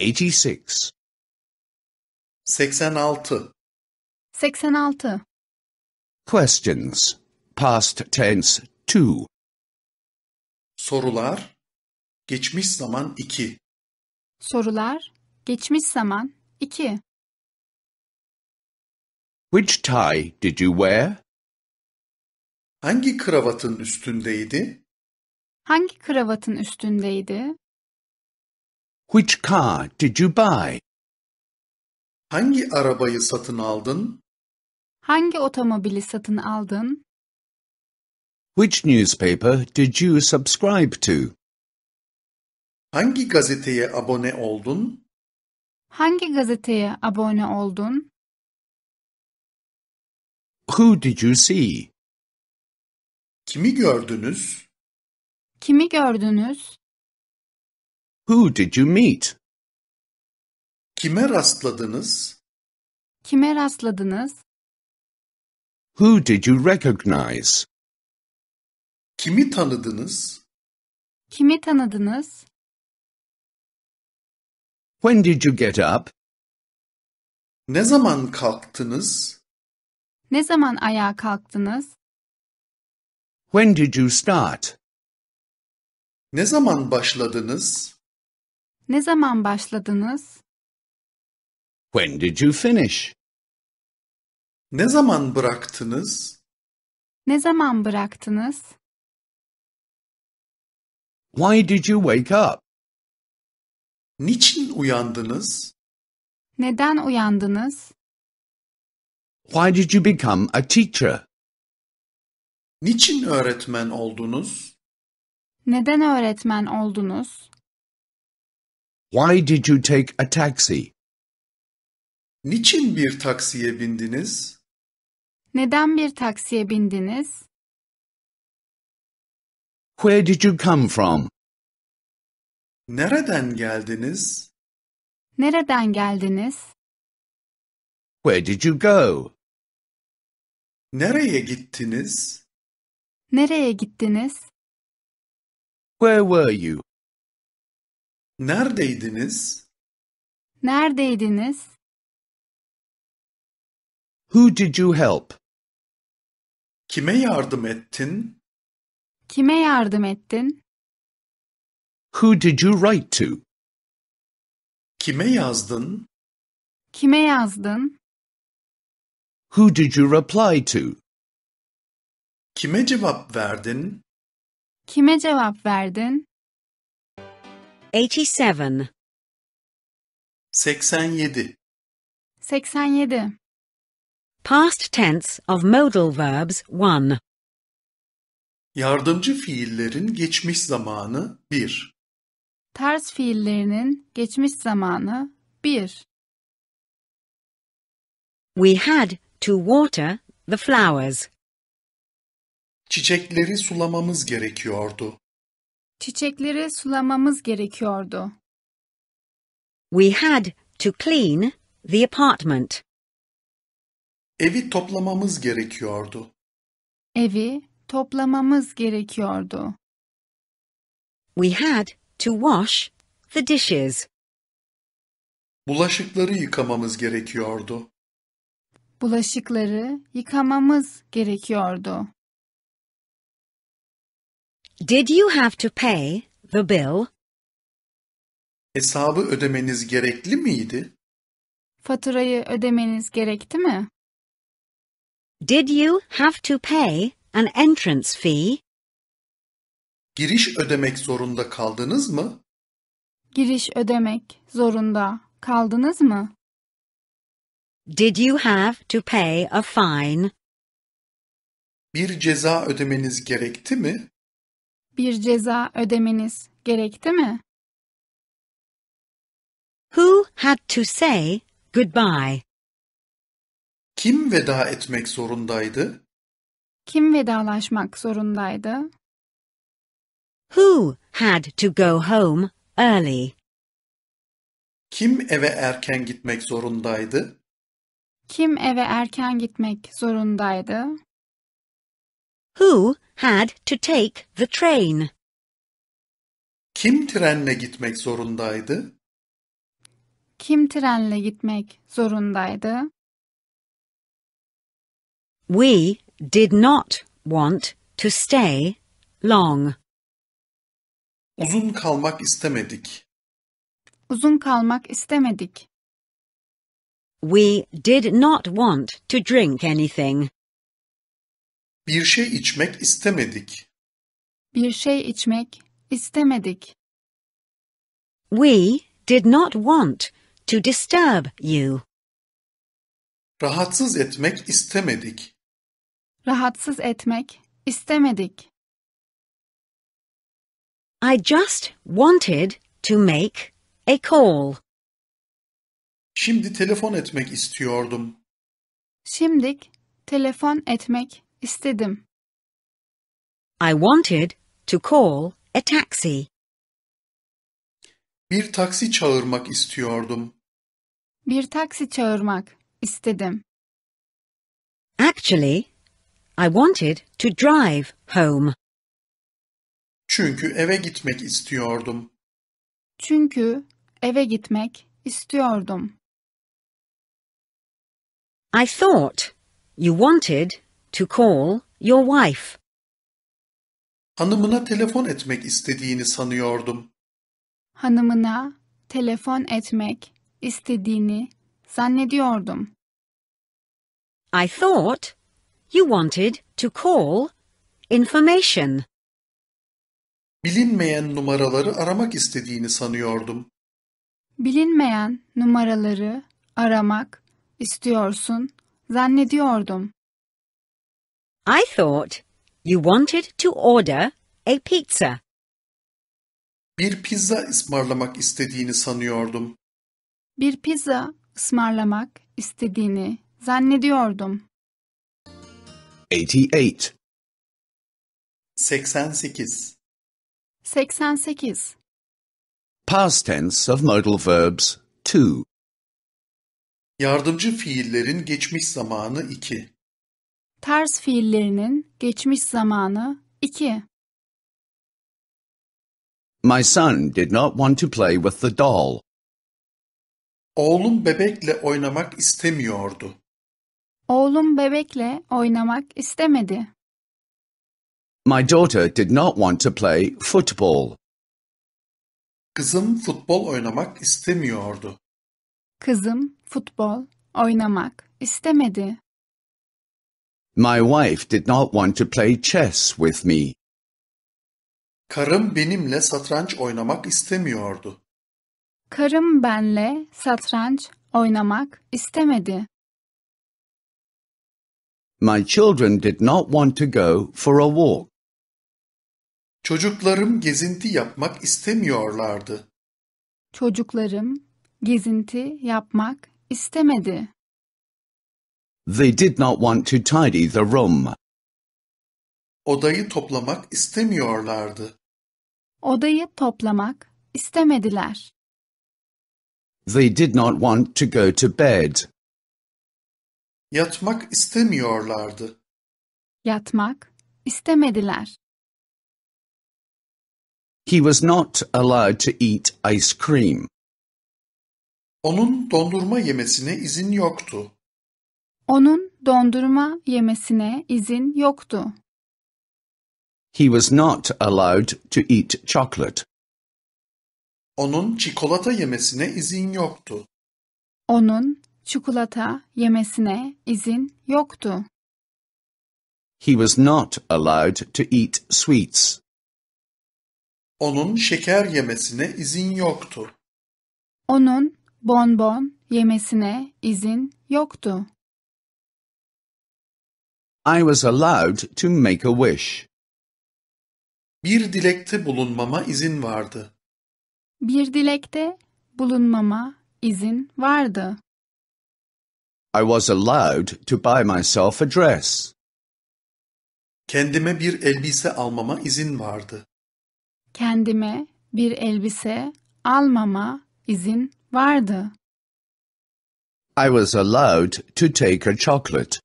86 86 86 Questions Past tense 2 Sorular Geçmiş zaman 2 Sorular Geçmiş zaman 2 Which tie did you wear? Hangi kravatın üstündeydi? Hangi kravatın üstündeydi? Which car did you buy? Hangi arabayı satın aldın? Hangi otomobili satın aldın? Which newspaper did you subscribe to? Hangi gazeteye abone oldun? Hangi gazeteye abone oldun? Who did you see? Kimi gördünüz? Kimi gördünüz? Who did you meet? Kime rastladınız? Kime rastladınız? Who did you recognize? Kimi tanıdınız? Kimi tanıdınız? When did you get up? Ne zaman kalktınız? Ne zaman ayağa kalktınız? When did you start? Ne zaman başladınız? Ne zaman başladınız? When did you finish? Ne zaman bıraktınız? Ne zaman bıraktınız? Why did you wake up? Niçin uyandınız? Neden uyandınız? Why did you become a teacher? Niçin öğretmen oldunuz? Neden öğretmen oldunuz? Why did you take a taxi? Niçin bir taksiye bindiniz? Neden bir taksiye bindiniz? Where did you come from? Nereden geldiniz? Nereden geldiniz? Where did you go? Nereye gittiniz? Nereye gittiniz? Where were you? Neredeydiniz? Neredeydiniz? Who did you help? Kime yardım ettin? Kime yardım ettin? Who did you write to? Kime yazdın? Kime yazdın? Who did you reply to? Kime cevap verdin? Kime cevap verdin? 87 87 87 Past tense of modal verbs 1 Yardımcı fiillerin geçmiş zamanı 1 Ters fiillerinin geçmiş zamanı 1 We had to water the flowers. Çiçekleri sulamamız gerekiyordu. Çiçekleri sulamamız gerekiyordu. We had to clean the apartment. Evi toplamamız gerekiyordu. Evi toplamamız gerekiyordu. We had to wash the dishes. Bulaşıkları yıkamamız gerekiyordu. Bulaşıkları yıkamamız gerekiyordu. Did you have to pay the bill? Hesabı ödemeniz gerekli miydi? Faturayı ödemeniz gerekti mi? Did you have to pay an entrance fee? Giriş ödemek zorunda kaldınız mı? Giriş ödemek zorunda kaldınız mı? Did you have to pay a fine? Bir ceza ödemeniz gerekti mi? bir ceza ödemeniz gerekti mi? Who had to say goodbye? Kim veda etmek zorundaydı? Kim vedalaşmak zorundaydı? Who had to go home early? Kim eve erken gitmek zorundaydı? Kim eve erken gitmek zorundaydı? Who had to take the train? Kim trenle gitmek zorundaydı? Kim trenle gitmek zorundaydı? We did not want to stay long. Uzun kalmak istemedik. Uzun kalmak istemedik. We did not want to drink anything. Bir şey içmek istemedik. Bir şey içmek istemedik. We did not want to disturb you. Rahatsız etmek istemedik. Rahatsız etmek istemedik. I just wanted to make a call. Şimdi telefon etmek istiyordum. Şimdik telefon etmek İstedim. I wanted to call a taxi. Bir taksi çağırmak istiyordum. Bir taksi çağırmak istedim. Actually, I wanted to drive home. Çünkü eve gitmek istiyordum. Çünkü eve gitmek istiyordum. I thought you wanted To call your wife. Hanımına telefon etmek istediğini sanıyordum. Hanımına telefon etmek istediğini zannediyordum. I thought you wanted to call information. Bilinmeyen numaraları aramak istediğini sanıyordum. Bilinmeyen numaraları aramak istiyorsun zannediyordum. I thought you wanted to order a pizza. Bir pizza ısmarlamak istediğini sanıyordum. Bir pizza ısmarlamak istediğini zannediyordum. 88 88 88 Past tense of modal verbs 2 Yardımcı fiillerin geçmiş zamanı 2 Ters fiillerinin geçmiş zamanı 2. My son did not want to play with the doll. Oğlum bebekle oynamak istemiyordu. Oğlum bebekle oynamak istemedi. My daughter did not want to play football. Kızım futbol oynamak istemiyordu. Kızım futbol oynamak istemedi. My wife did not want to play chess with me. Karım benimle satranç oynamak istemiyordu. Karım benle satranç oynamak istemedi. My children did not want to go for a walk. Çocuklarım gezinti yapmak istemiyorlardı. Çocuklarım gezinti yapmak istemedi. They did not want to tidy the room. Odayı toplamak istemiyorlardı. Odayı toplamak istemediler. They did not want to go to bed. Yatmak istemiyorlardı. Yatmak istemediler. He was not allowed to eat ice cream. Onun dondurma yemesine izin yoktu. Onun dondurma yemesine izin yoktu. He was not allowed to eat chocolate. Onun çikolata yemesine izin yoktu. Onun çikolata yemesine izin yoktu. He was not allowed to eat sweets. Onun şeker yemesine izin yoktu. Onun bonbon yemesine izin yoktu. I was allowed to make a wish. Bir dilekte bulunmama izin vardı. Bir dilekte bulunmama izin vardı. I was allowed to buy myself a dress. Kendime bir elbise almama izin vardı. Kendime bir elbise almama izin vardı. I was allowed to take a chocolate.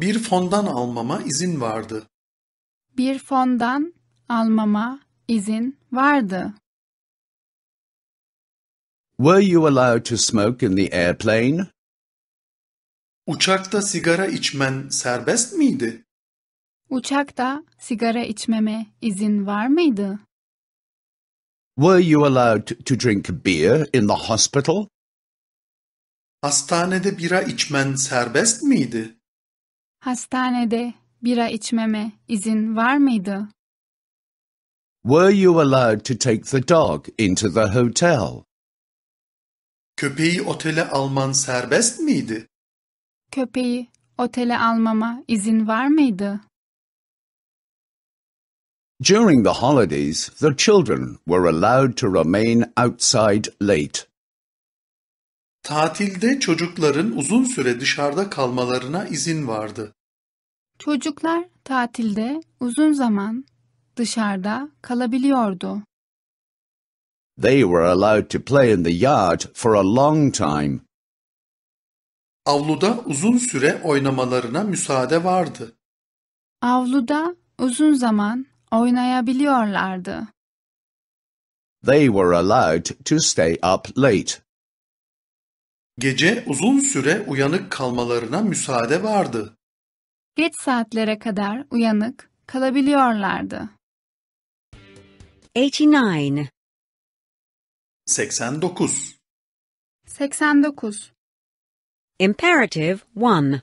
Bir fondan almama izin vardı. Bir fondan almama izin vardı. Were you allowed to smoke in the airplane? Uçakta sigara içmen serbest miydi? Uçakta sigara içmeme izin var mıydı? Were you allowed to drink beer in the hospital? Hastanede bira içmen serbest miydi? Hastanede bira içmeme izin var mıydı? Were you allowed to take the dog into the hotel? Köpeği otele alman serbest miydi? Köpeği otele almama izin var mıydı? During the holidays, the children were allowed to remain outside late. Tatilde çocukların uzun süre dışarıda kalmalarına izin vardı. Çocuklar tatilde uzun zaman dışarıda kalabiliyordu. They were allowed to play in the yard for a long time. Avluda uzun süre oynamalarına müsaade vardı. Avluda uzun zaman oynayabiliyorlardı. They were allowed to stay up late. Gece uzun süre uyanık kalmalarına müsaade vardı. Geç saatlere kadar uyanık kalabiliyorlardı. 89. 89. 89. Imperative 1.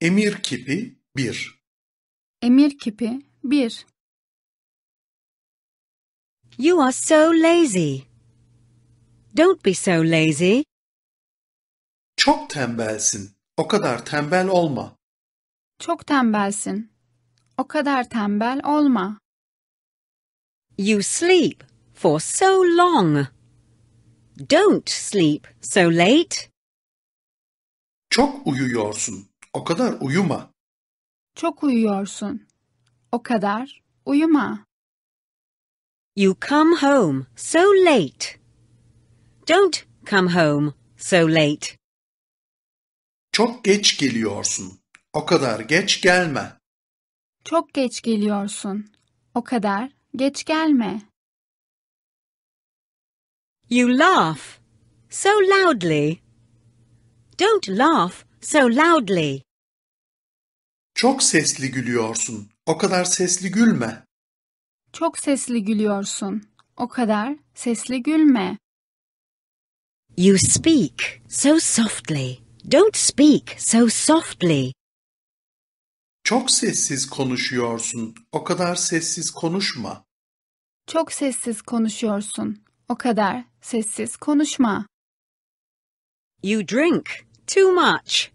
Emir kipi 1. Emir kipi 1. You are so lazy. Don't be so lazy. Çok tembelsin. O kadar tembel olma. Çok tembelsin. O kadar tembel olma. You sleep for so long. Don't sleep so late. Çok uyuyorsun. O kadar uyuma. Çok uyuyorsun. O kadar uyuma. You come home so late. Don't come home so late. Çok geç geliyorsun. O kadar geç gelme. Çok geç geliyorsun. O kadar geç gelme. You laugh so loudly. Don't laugh so loudly. Çok sesli gülüyorsun. O kadar sesli gülme. Çok sesli gülüyorsun. O kadar sesli gülme. You speak so softly. Don't speak so softly. Çok sessiz konuşuyorsun. O kadar sessiz konuşma. Çok sessiz konuşuyorsun. O kadar sessiz konuşma. You drink too much.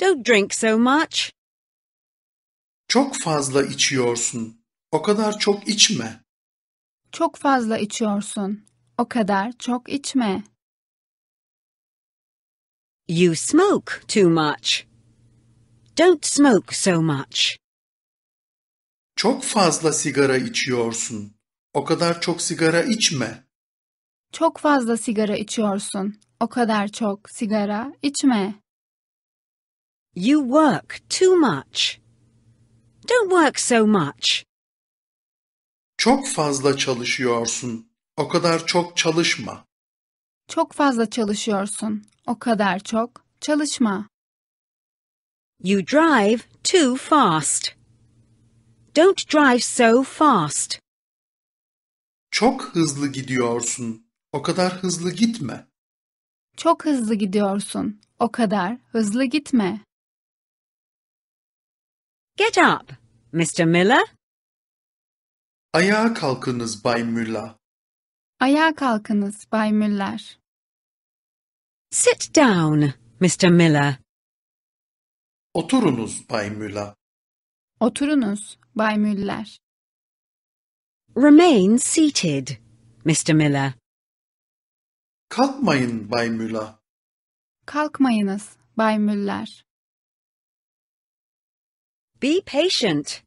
Don't drink so much. Çok fazla içiyorsun. O kadar çok içme. Çok fazla içiyorsun. O kadar çok içme. You smoke too much. Don't smoke so much. Çok fazla sigara içiyorsun. O kadar çok sigara içme. Çok fazla sigara içiyorsun. O kadar çok sigara içme. You work too much. Don't work so much. Çok fazla çalışıyorsun. O kadar çok çalışma. Çok fazla çalışıyorsun. O kadar çok çalışma. You drive too fast. Don't drive so fast. Çok hızlı gidiyorsun. O kadar hızlı gitme. Çok hızlı gidiyorsun. O kadar hızlı gitme. Get up, Mr. Miller. Ayağa kalkınız Bay Müller. Ayağa kalkınız Bay Müller. Sit down, Mr. Miller. Oturunuz Bay Müller. Oturunuz Bay Müller. Remain seated, Mr. Miller. Kalkmayın Bay Müller. Kalkmayınız Bay Müller. Be patient.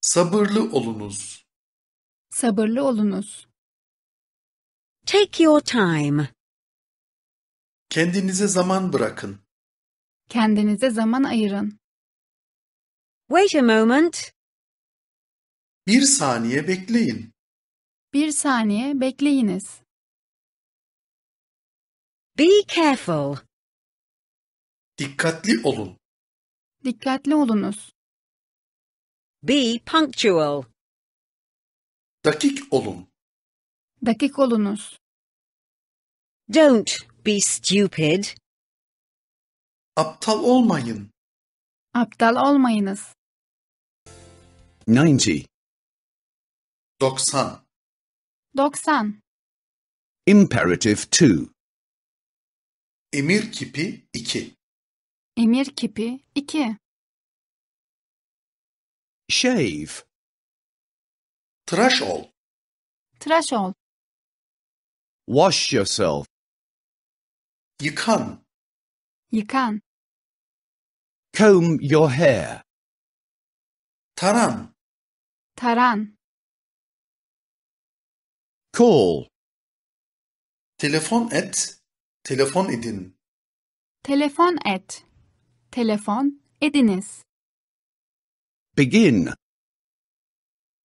Sabırlı olunuz. Sabırlı olunuz. Take your time. Kendinize zaman bırakın. Kendinize zaman ayırın. Wait a moment. Bir saniye bekleyin. Bir saniye bekleyiniz. Be careful. Dikkatli olun. Dikkatli olunuz. Be punctual. Dakik olun. Dakik olunuz. Don't be stupid. Aptal olmayın. Aptal olmayınız. 90. 90. 90. Imperative 2. Emir kipi 2. Emir kipi 2. Shave. Tıraş ol. Tıraş ol. Wash yourself. Yıkan. Yıkan. Comb your hair. Taran. Taran. Call. Telefon et. Telefon edin. Telefon et. Telefon ediniz. Begin.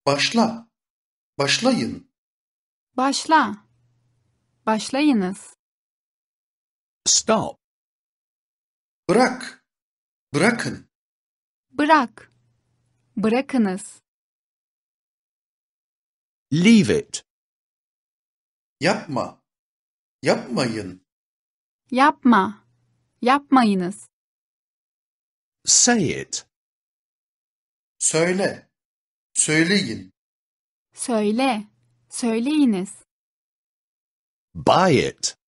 Başla. Başlayın. Başla. Başlayınız. Stop. Bırak. Bırakın. Bırak. Bırakınız. Leave it. Yapma. Yapmayın. Yapma. Yapmayınız. Say it. Söyle. Söyleyin. Söyle. Söyleyiniz. Buy it.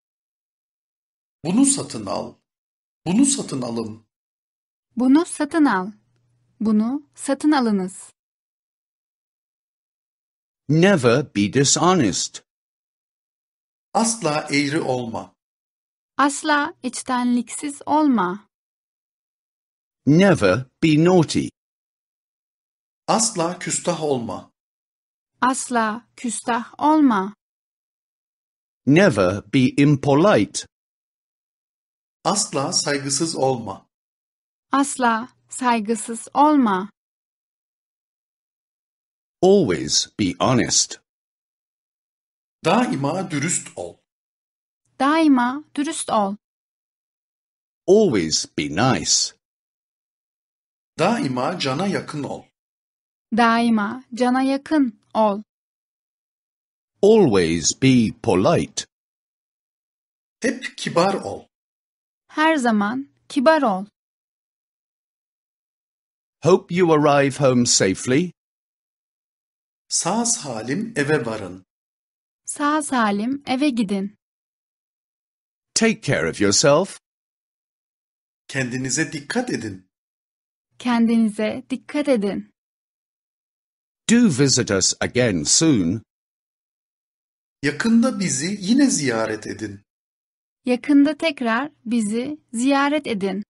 Bunu satın al. Bunu satın alın. Bunu satın al. Bunu satın alınız. Never be dishonest. Asla eğri olma. Asla içtenliksiz olma. Never be naughty. Asla küstah olma. Asla küstah olma. Never be impolite. Asla saygısız olma. Asla saygısız olma. Always be honest. Daima dürüst ol. Daima dürüst ol. Always be nice. Daima cana yakın ol. Daima cana yakın ol. Always be polite. Hep kibar ol. Her zaman kibar ol. Hope you arrive home safely. Sağ salim eve varın. Sağ salim eve gidin. Take care of yourself. Kendinize dikkat edin. Kendinize dikkat edin. Do visit us again soon. Yakında bizi yine ziyaret edin. Yakında tekrar bizi ziyaret edin.